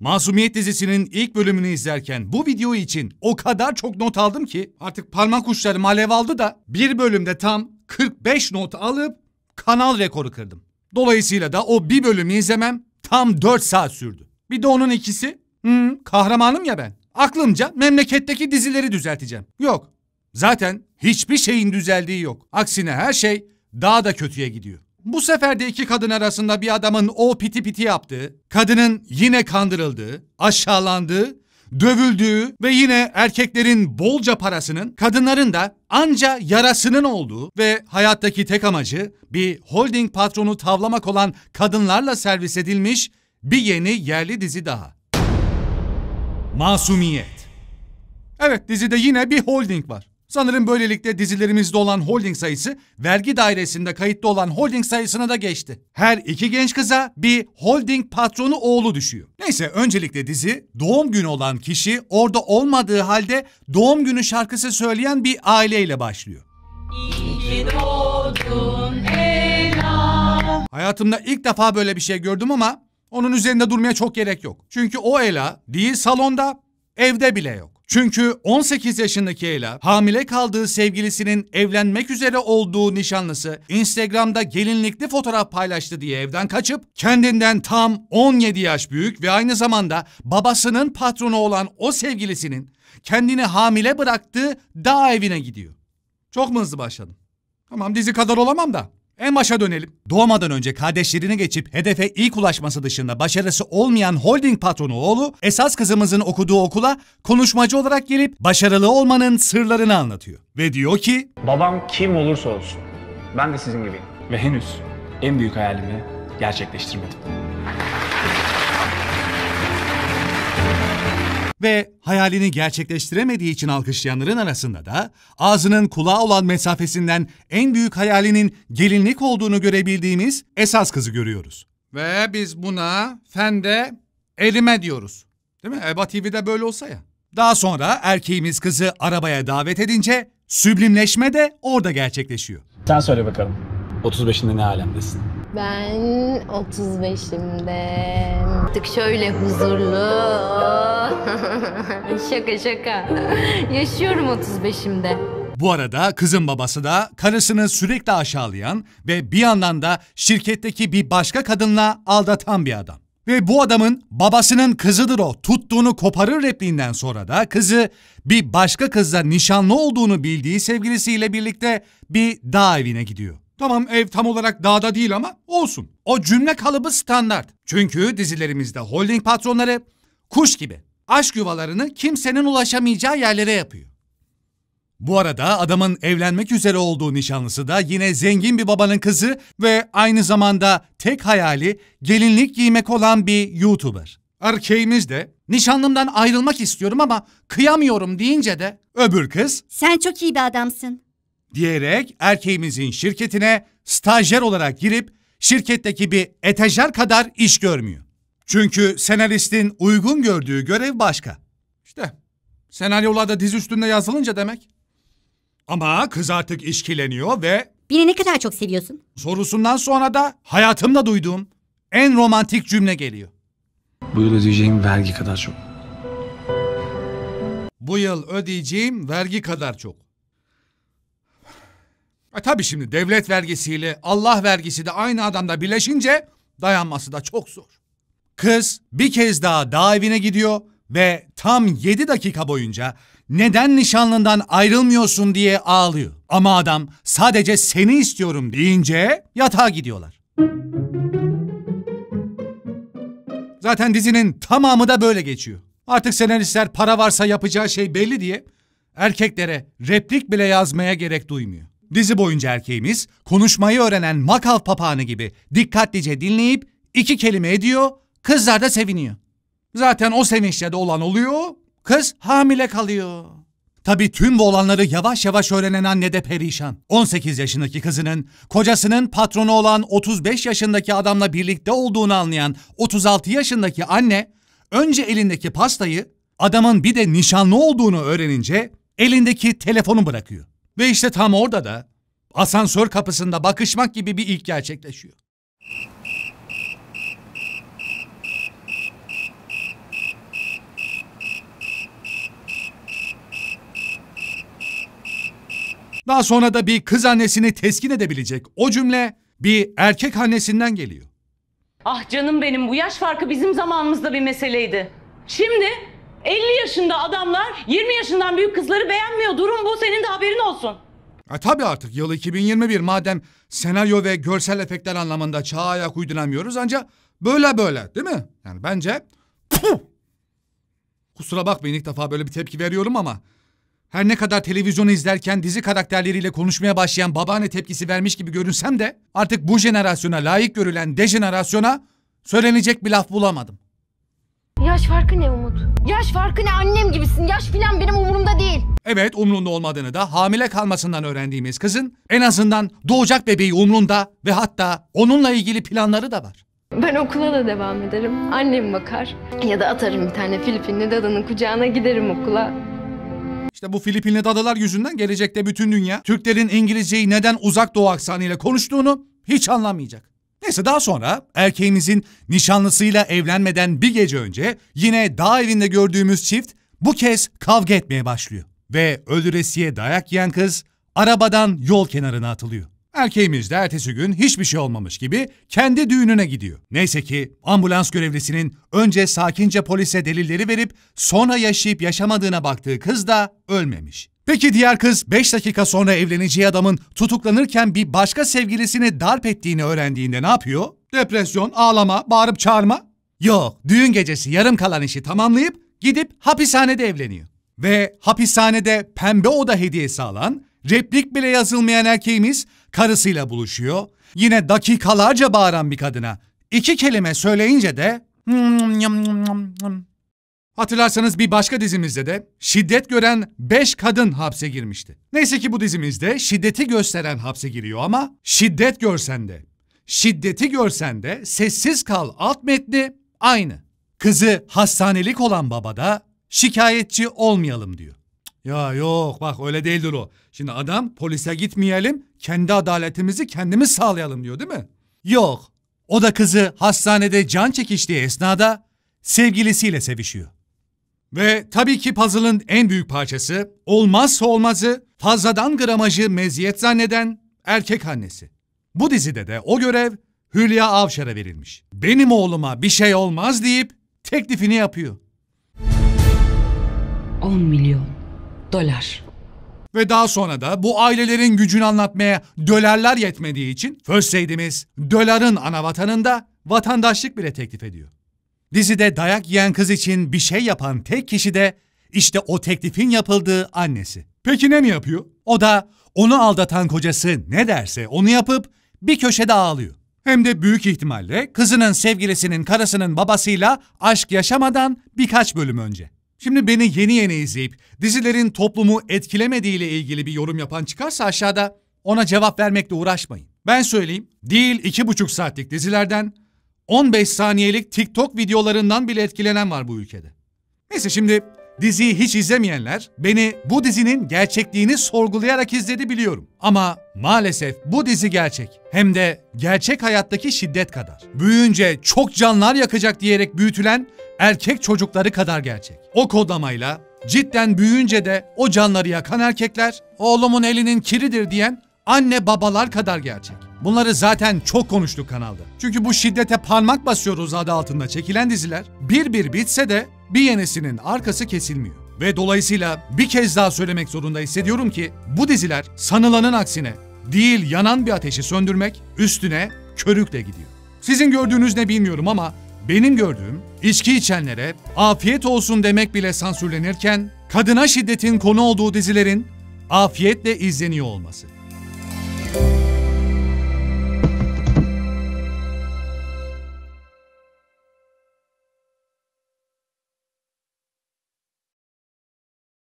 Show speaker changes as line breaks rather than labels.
Masumiyet dizisinin ilk bölümünü izlerken bu video için o kadar çok not aldım ki artık parmak uçlarım alev aldı da bir bölümde tam 45 not alıp kanal rekoru kırdım. Dolayısıyla da o bir bölümü izlemem tam 4 saat sürdü. Bir de onun ikisi hmm, kahramanım ya ben. Aklımca memleketteki dizileri düzelteceğim. Yok zaten hiçbir şeyin düzeldiği yok. Aksine her şey daha da kötüye gidiyor. Bu sefer de iki kadın arasında bir adamın o piti piti yaptığı, kadının yine kandırıldığı, aşağılandığı, dövüldüğü ve yine erkeklerin bolca parasının, kadınların da anca yarasının olduğu ve hayattaki tek amacı bir holding patronu tavlamak olan kadınlarla servis edilmiş bir yeni yerli dizi daha. Masumiyet. Evet dizide yine bir holding var. Sanırım böylelikle dizilerimizde olan holding sayısı vergi dairesinde kayıtlı olan holding sayısına da geçti. Her iki genç kıza bir holding patronu oğlu düşüyor. Neyse öncelikle dizi doğum günü olan kişi orada olmadığı halde doğum günü şarkısı söyleyen bir aileyle başlıyor. İyi doğdun Ela. Hayatımda ilk defa böyle bir şey gördüm ama onun üzerinde durmaya çok gerek yok. Çünkü o Ela değil salonda evde bile yok. Çünkü 18 yaşındaki Ela hamile kaldığı sevgilisinin evlenmek üzere olduğu nişanlısı Instagram'da gelinlikli fotoğraf paylaştı diye evden kaçıp kendinden tam 17 yaş büyük ve aynı zamanda babasının patronu olan o sevgilisinin kendini hamile bıraktığı dağ evine gidiyor. Çok mu hızlı başladım? Tamam dizi kadar olamam da. En başa dönelim. Doğmadan önce kardeşlerine geçip hedefe ilk ulaşması dışında başarısı olmayan holding patronu oğlu esas kızımızın okuduğu okula konuşmacı olarak gelip başarılı olmanın sırlarını anlatıyor. Ve diyor ki Babam kim olursa olsun ben de sizin gibiyim. Ve henüz en büyük hayalimi gerçekleştirmedim. ve hayalini gerçekleştiremediği için alkışlayanların arasında da ağzının kulağa olan mesafesinden en büyük hayalinin gelinlik olduğunu görebildiğimiz esas kızı görüyoruz. Ve biz buna fende elime diyoruz. Değil mi? Eba TV'de böyle olsa ya. Daha sonra erkeğimiz kızı arabaya davet edince süblimleşme de orada gerçekleşiyor. Sen söyle bakalım. 35'inde ne alemdesin? Ben 35'imde. Artık şöyle huzurlu. şaka şaka. Yaşıyorum 35'imde. Bu arada kızın babası da karısını sürekli aşağılayan ve bir yandan da şirketteki bir başka kadınla aldatan bir adam. Ve bu adamın babasının kızıdır o tuttuğunu koparır repliğinden sonra da kızı bir başka kızla nişanlı olduğunu bildiği sevgilisiyle birlikte bir dağ evine gidiyor. Tamam ev tam olarak dağda değil ama olsun. O cümle kalıbı standart. Çünkü dizilerimizde holding patronları kuş gibi aşk yuvalarını kimsenin ulaşamayacağı yerlere yapıyor. Bu arada adamın evlenmek üzere olduğu nişanlısı da yine zengin bir babanın kızı ve aynı zamanda tek hayali gelinlik giymek olan bir YouTuber. Erkeğimiz de nişanlımdan ayrılmak istiyorum ama kıyamıyorum deyince de öbür kız Sen çok iyi bir adamsın. diyerek erkeğimizin şirketine stajyer olarak girip şirketteki bir etajer kadar iş görmüyor. Çünkü senaristin uygun gördüğü görev başka. İşte senaryolar da diz üstünde yazılınca demek. Ama kız artık işkileniyor ve... Beni ne kadar çok seviyorsun? Sorusundan sonra da hayatımda duyduğum en romantik cümle geliyor. Bu yıl ödeyeceğim vergi kadar çok. Bu yıl ödeyeceğim vergi kadar çok. E tabii şimdi devlet vergisiyle Allah vergisi de aynı adamda birleşince dayanması da çok zor. Kız bir kez daha dağ evine gidiyor ve tam 7 dakika boyunca neden nişanlından ayrılmıyorsun diye ağlıyor. Ama adam sadece seni istiyorum deyince yatağa gidiyorlar. Zaten dizinin tamamı da böyle geçiyor. Artık senaristler para varsa yapacağı şey belli diye erkeklere replik bile yazmaya gerek duymuyor. Dizi boyunca erkeğimiz konuşmayı öğrenen makav papağanı gibi dikkatlice dinleyip iki kelime ediyor Kızlar da seviniyor. Zaten o sevinçle de olan oluyor. Kız hamile kalıyor. Tabi tüm bu olanları yavaş yavaş öğrenen anne de perişan. 18 yaşındaki kızının kocasının patronu olan 35 yaşındaki adamla birlikte olduğunu anlayan 36 yaşındaki anne önce elindeki pastayı adamın bir de nişanlı olduğunu öğrenince elindeki telefonu bırakıyor. Ve işte tam orada da asansör kapısında bakışmak gibi bir ilk gerçekleşiyor. Daha sonra da bir kız annesini teskin edebilecek o cümle bir erkek annesinden geliyor. Ah canım benim bu yaş farkı bizim zamanımızda bir meseleydi. Şimdi 50 yaşında adamlar 20 yaşından büyük kızları beğenmiyor. Durum bu senin de haberin olsun. E tabii artık yıl 2021 madem senaryo ve görsel efektler anlamında çağa ayak uyduramıyoruz ancak böyle böyle değil mi? Yani bence kusura bakmayın ilk defa böyle bir tepki veriyorum ama her ne kadar televizyonu izlerken dizi karakterleriyle konuşmaya başlayan babaanne tepkisi vermiş gibi görünsem de artık bu jenerasyona layık görülen dejenerasyona söylenecek bir laf bulamadım. Yaş farkı ne Umut? Yaş farkı ne annem gibisin. Yaş filan benim umurumda değil. Evet umrunda olmadığını da hamile kalmasından öğrendiğimiz kızın en azından doğacak bebeği umrunda ve hatta onunla ilgili planları da var. Ben okula da devam ederim. Annem bakar. Ya da atarım bir tane Filipinli dadanın kucağına giderim okula. İşte bu Filipinli dadılar yüzünden gelecekte bütün dünya Türklerin İngilizceyi neden uzak doğu aksanıyla konuştuğunu hiç anlamayacak. Neyse daha sonra erkeğimizin nişanlısıyla evlenmeden bir gece önce yine dağ evinde gördüğümüz çift bu kez kavga etmeye başlıyor. Ve öldüresiye dayak yiyen kız arabadan yol kenarına atılıyor. Erkeğimiz de ertesi gün hiçbir şey olmamış gibi kendi düğününe gidiyor. Neyse ki ambulans görevlisinin önce sakince polise delilleri verip sonra yaşayıp yaşamadığına baktığı kız da ölmemiş. Peki diğer kız 5 dakika sonra evleneceği adamın tutuklanırken bir başka sevgilisini darp ettiğini öğrendiğinde ne yapıyor? Depresyon, ağlama, bağırıp çağırma? Yok, düğün gecesi yarım kalan işi tamamlayıp gidip hapishanede evleniyor. Ve hapishanede pembe oda hediyesi alan Replik bile yazılmayan erkeğimiz karısıyla buluşuyor. Yine dakikalarca bağıran bir kadına iki kelime söyleyince de hmm, Hatırlarsanız bir başka dizimizde de şiddet gören beş kadın hapse girmişti. Neyse ki bu dizimizde şiddeti gösteren hapse giriyor ama şiddet görsen de, şiddeti görsen de sessiz kal alt metni aynı. Kızı hastanelik olan baba da şikayetçi olmayalım diyor. Ya yok bak öyle değildir o. Şimdi adam polise gitmeyelim kendi adaletimizi kendimiz sağlayalım diyor değil mi? Yok. O da kızı hastanede can çekiştiği esnada sevgilisiyle sevişiyor. Ve tabii ki puzzle'ın en büyük parçası, olmazsa olmazı, fazladan gramajı meziyet zanneden erkek annesi. Bu dizide de o görev Hülya Avşar'a verilmiş. Benim oğluma bir şey olmaz deyip teklifini yapıyor. 10 milyon dolar. Ve daha sonra da bu ailelerin gücünü anlatmaya dolarlar yetmediği için First doların dölerin ana vatanında vatandaşlık bile teklif ediyor. Dizide dayak yiyen kız için bir şey yapan tek kişi de işte o teklifin yapıldığı annesi. Peki ne mi yapıyor? O da onu aldatan kocası ne derse onu yapıp bir köşede ağlıyor. Hem de büyük ihtimalle kızının sevgilisinin karısının babasıyla aşk yaşamadan birkaç bölüm önce. Şimdi beni yeni yeni izleyip dizilerin toplumu etkilemediği ile ilgili bir yorum yapan çıkarsa aşağıda ona cevap vermekle uğraşmayın. Ben söyleyeyim değil iki buçuk saatlik dizilerden 15 saniyelik TikTok videolarından bile etkilenen var bu ülkede. Neyse şimdi Diziyi hiç izlemeyenler beni bu dizinin gerçekliğini sorgulayarak izledi biliyorum. Ama maalesef bu dizi gerçek. Hem de gerçek hayattaki şiddet kadar. Büyüyünce çok canlar yakacak diyerek büyütülen erkek çocukları kadar gerçek. O kodlamayla cidden büyüyünce de o canları yakan erkekler, oğlumun elinin kiridir diyen anne babalar kadar gerçek. Bunları zaten çok konuştuk kanalda. Çünkü bu şiddete parmak basıyoruz adı altında çekilen diziler bir bir bitse de bir yenisinin arkası kesilmiyor. Ve dolayısıyla bir kez daha söylemek zorunda hissediyorum ki bu diziler sanılanın aksine değil yanan bir ateşi söndürmek üstüne körükle gidiyor. Sizin gördüğünüz ne bilmiyorum ama benim gördüğüm içki içenlere afiyet olsun demek bile sansürlenirken kadına şiddetin konu olduğu dizilerin afiyetle izleniyor olması.